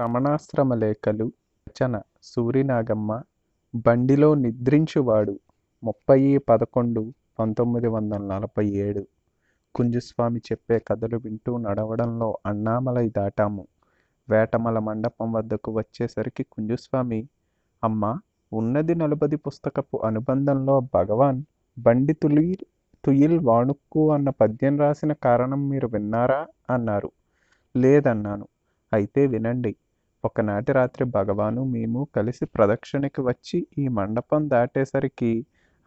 రమణాశ్రమ లేఖలు రచన సూరినాగమ్మ బండిలో నిద్రించువాడు ముప్పై పదకొండు పంతొమ్మిది వందల నలభై ఏడు కుంజుస్వామి చెప్పే కథలు వింటూ నడవడంలో అన్నామలై దాటాము వేటమల మండపం వద్దకు వచ్చేసరికి కుంజుస్వామి అమ్మ ఉన్నది నలుబది పుస్తకపు అనుబంధంలో భగవాన్ బండి తులి తుయిల్ వాణుక్కు అన్న పద్యం రాసిన కారణం మీరు విన్నారా అన్నారు లేదన్నాను అయితే వినండి ఒకనాటి రాత్రి భగవాను మేము కలిసి ప్రదక్షిణకి వచ్చి ఈ మండపం దాటేసరికి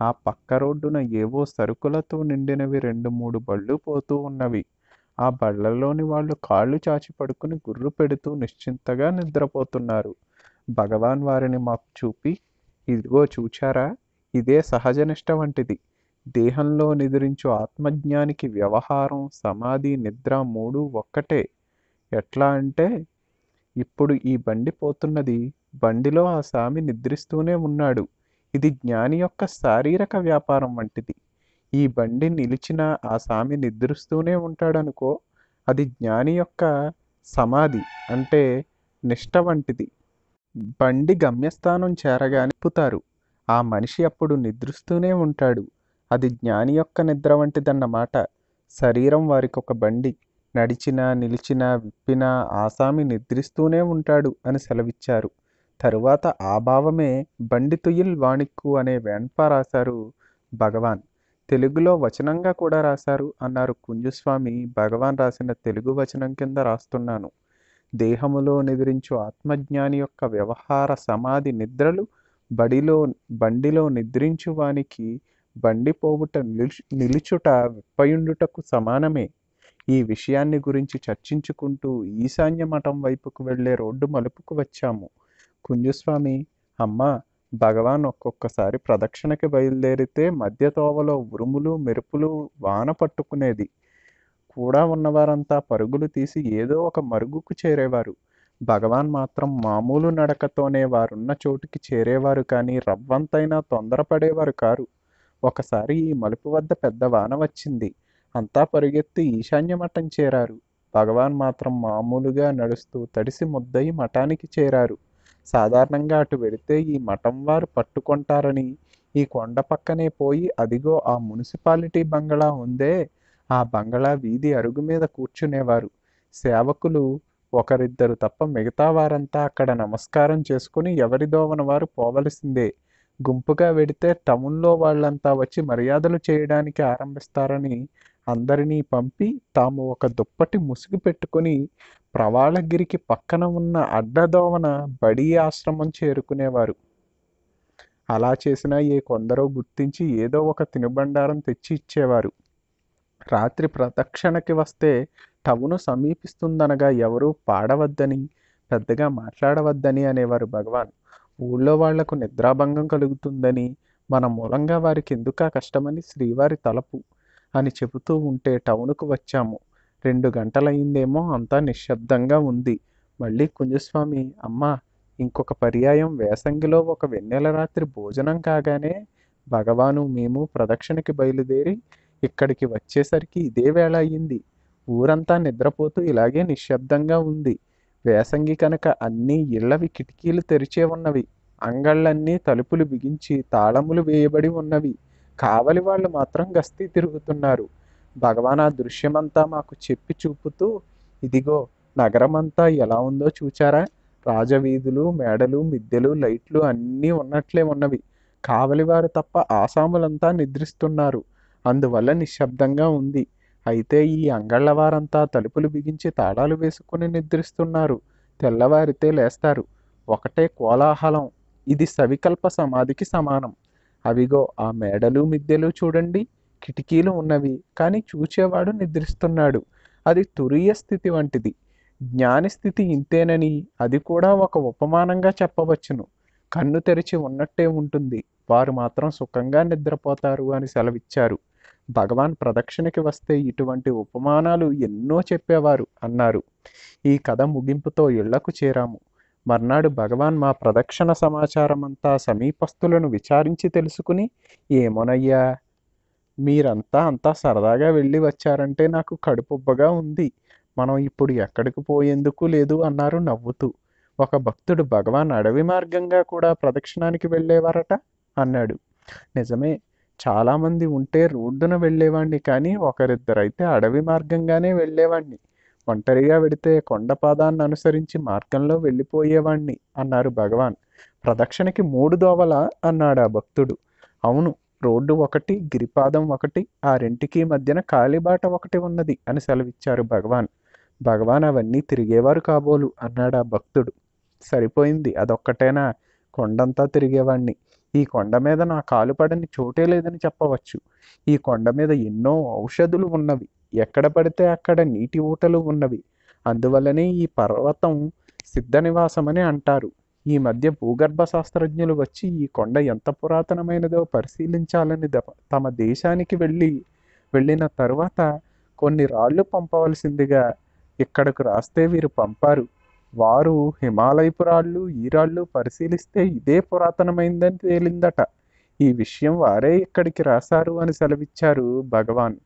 ఆ పక్క రోడ్డున ఏవో సరుకులతో నిండినవి రెండు మూడు బళ్ళు పోతూ ఉన్నవి ఆ బళ్ళలోని వాళ్ళు కాళ్ళు చాచి పడుకుని గుర్రు పెడుతూ నిశ్చింతగా నిద్రపోతున్నారు భగవాన్ వారిని మాకు చూపి ఇదిగో చూచారా ఇదే సహజనిష్ట వంటిది దేహంలో నిద్రించు ఆత్మజ్ఞానికి వ్యవహారం సమాధి నిద్ర మూడు ఒక్కటే ఎట్లా అంటే ఇప్పుడు ఈ బండి పోతున్నది బండిలో ఆ సామి నిద్రిస్తూనే ఉన్నాడు ఇది జ్ఞాని యొక్క శారీరక వ్యాపారం వంటిది ఈ బండి నిలిచిన ఆ సామి నిద్రిస్తూనే ఉంటాడనుకో అది జ్ఞాని యొక్క సమాధి అంటే నిష్ట వంటిది బండి గమ్యస్థానం చేరగానే పుతారు ఆ మనిషి అప్పుడు నిద్రిస్తూనే ఉంటాడు అది జ్ఞాని యొక్క నిద్ర వంటిదన్నమాట శరీరం వారికి ఒక బండి నడిచినా నిలిచినా విప్పినా ఆసామి నిద్రిస్తూనే ఉంటాడు అని సెలవిచ్చారు తరువాత ఆ భావమే బండితుయిల్ వాణిక్కు అనే వెన్ప రాశారు భగవాన్ తెలుగులో వచనంగా కూడా రాశారు అన్నారు కుంజుస్వామి భగవాన్ రాసిన తెలుగు వచనం కింద రాస్తున్నాను దేహములో నిద్రించు ఆత్మజ్ఞాని యొక్క వ్యవహార సమాధి నిద్రలు బడిలో బండిలో నిద్రించు వానికి బండిపోవుట నిలుచుట విప్పయుండుటకు సమానమే ఈ విషయాన్ని గురించి చర్చించుకుంటూ ఈశాన్య మఠం వైపుకు వెళ్లే రోడ్డు మలుపుకు వచ్చాము కుంజుస్వామి అమ్మా భగవాన్ ఒక్కొక్కసారి ప్రదక్షిణకి బయలుదేరితే మధ్య తోవలో ఉరుములు మెరుపులు వాన పట్టుకునేది కూడా ఉన్నవారంతా పరుగులు తీసి ఏదో ఒక మరుగుకు చేరేవారు భగవాన్ మాత్రం మామూలు నడకతోనే వారున్న చోటుకి చేరేవారు కానీ రవ్వంతైనా తొందరపడేవారు కారు ఒకసారి ఈ మలుపు వద్ద పెద్ద వాన వచ్చింది అంతా పరుగెత్తి మఠం చేరారు భగవాన్ మాత్రం మామూలుగా నడుస్తూ తడిసి ముద్దయి మఠానికి చేరారు సాధారణంగా అటు వెడితే ఈ మఠం వారు పట్టుకుంటారని ఈ కొండ పక్కనే పోయి అదిగో ఆ మున్సిపాలిటీ బంగళా ఉందే ఆ బంగళా వీధి అరుగు మీద కూర్చునేవారు సేవకులు ఒకరిద్దరు తప్ప మిగతా వారంతా అక్కడ నమస్కారం చేసుకుని ఎవరి దోవన వారు పోవలసిందే గుంపుగా వెడితే టౌన్లో వాళ్ళంతా వచ్చి మర్యాదలు చేయడానికి ఆరంభిస్తారని అందరినీ పంపి తాము ఒక దుప్పటి ముసుగు పెట్టుకుని ప్రవాళగిరికి పక్కన ఉన్న అడ్డదోవన బడి ఆశ్రమం చేరుకునేవారు అలా చేసినా ఏ కొందరో గుర్తించి ఏదో ఒక తినుబండారం తెచ్చి ఇచ్చేవారు రాత్రి ప్రదక్షిణకి వస్తే టవును సమీపిస్తుందనగా ఎవరూ పాడవద్దని పెద్దగా మాట్లాడవద్దని అనేవారు భగవాన్ ఊళ్ళో వాళ్లకు నిద్రాభంగం కలుగుతుందని మన మూలంగా వారికి ఎందుక కష్టమని శ్రీవారి తలపు అని చెబుతూ ఉంటే టౌనుకు వచ్చాము రెండు గంటలయ్యిందేమో అంతా నిశ్శబ్దంగా ఉంది మళ్ళీ కుంజస్వామి అమ్మ ఇంకొక పర్యాయం వేసంగిలో ఒక వెన్నెల రాత్రి భోజనం కాగానే భగవాను మేము ప్రదక్షిణకి బయలుదేరి ఇక్కడికి వచ్చేసరికి ఇదే వేళ అయ్యింది ఊరంతా నిద్రపోతూ ఇలాగే నిశ్శబ్దంగా ఉంది వేసంగి కనుక అన్ని ఇళ్లవి కిటికీలు తెరిచే ఉన్నవి అంగళ్ళన్నీ తలుపులు బిగించి తాళములు వేయబడి ఉన్నవి కావలి వాళ్ళు మాత్రం గస్తీ తిరుగుతున్నారు భగవాన్ ఆ దృశ్యమంతా మాకు చెప్పి చూపుతూ ఇదిగో నగరమంతా ఎలా ఉందో చూచారా రాజవీధులు మేడలు మిద్దెలు లైట్లు అన్నీ ఉన్నట్లే ఉన్నవి కావలివారు తప్ప ఆసాములంతా నిద్రిస్తున్నారు అందువల్ల నిశ్శబ్దంగా ఉంది అయితే ఈ అంగళ్ళవారంతా తలుపులు బిగించి తాడాలు వేసుకుని నిద్రిస్తున్నారు తెల్లవారితే లేస్తారు ఒకటే కోలాహలం ఇది సవికల్ప సమాధికి సమానం అవిగో ఆ మేడలు మిద్దెలు చూడండి కిటికీలు ఉన్నవి కానీ చూచేవాడు నిద్రిస్తున్నాడు అది తురియ స్థితి వంటిది జ్ఞాని స్థితి ఇంతేనని అది కూడా ఒక ఉపమానంగా చెప్పవచ్చును కన్ను తెరిచి ఉన్నట్టే ఉంటుంది వారు మాత్రం సుఖంగా నిద్రపోతారు అని సెలవిచ్చారు భగవాన్ ప్రదక్షిణకి వస్తే ఇటువంటి ఉపమానాలు ఎన్నో చెప్పేవారు అన్నారు ఈ కథ ముగింపుతో ఇళ్లకు చేరాము మర్నాడు భగవాన్ మా ప్రదక్షిణ సమాచారమంతా సమీపస్తులను విచారించి తెలుసుకుని ఏమోనయ్యా మీరంతా అంతా సరదాగా వెళ్ళి వచ్చారంటే నాకు కడుపుబ్బగా ఉంది మనం ఇప్పుడు ఎక్కడికి పోయేందుకు లేదు అన్నారు నవ్వుతూ ఒక భక్తుడు భగవాన్ అడవి మార్గంగా కూడా ప్రదక్షిణానికి వెళ్ళేవారట అన్నాడు నిజమే చాలామంది ఉంటే రోడ్డున వెళ్ళేవాణ్ణి కానీ ఒకరిద్దరైతే అడవి మార్గంగానే వెళ్ళేవాణ్ణి ఒంటరిగా వెడితే కొండ పాదాన్ని అనుసరించి మార్గంలో వెళ్ళిపోయేవాణ్ణి అన్నారు భగవాన్ ప్రదక్షిణకి మూడు దోవల అన్నాడు ఆ భక్తుడు అవును రోడ్డు ఒకటి గిరిపాదం ఒకటి ఆ రెంటికి మధ్యన కాలిబాట ఒకటి ఉన్నది అని సెలవిచ్చారు భగవాన్ భగవాన్ అవన్నీ తిరిగేవారు కాబోలు అన్నాడు ఆ భక్తుడు సరిపోయింది అదొక్కటేనా కొండంతా తిరిగేవాణ్ణి ఈ కొండ మీద నా కాలు పడని చోటే లేదని చెప్పవచ్చు ఈ కొండ మీద ఎన్నో ఔషధులు ఉన్నవి ఎక్కడ పడితే అక్కడ నీటి ఊటలు ఉన్నవి అందువల్లనే ఈ పర్వతం సిద్ధ నివాసమని అంటారు ఈ మధ్య భూగర్భ శాస్త్రజ్ఞులు వచ్చి ఈ కొండ ఎంత పురాతనమైనదో పరిశీలించాలని తమ దేశానికి వెళ్ళి వెళ్ళిన తర్వాత కొన్ని రాళ్ళు పంపవలసిందిగా ఇక్కడకు రాస్తే వీరు పంపారు వారు హిమాలయపు రాళ్ళు ఈ రాళ్ళు పరిశీలిస్తే ఇదే పురాతనమైందని తేలిందట ఈ విషయం వారే ఇక్కడికి రాశారు అని సెలవిచ్చారు భగవాన్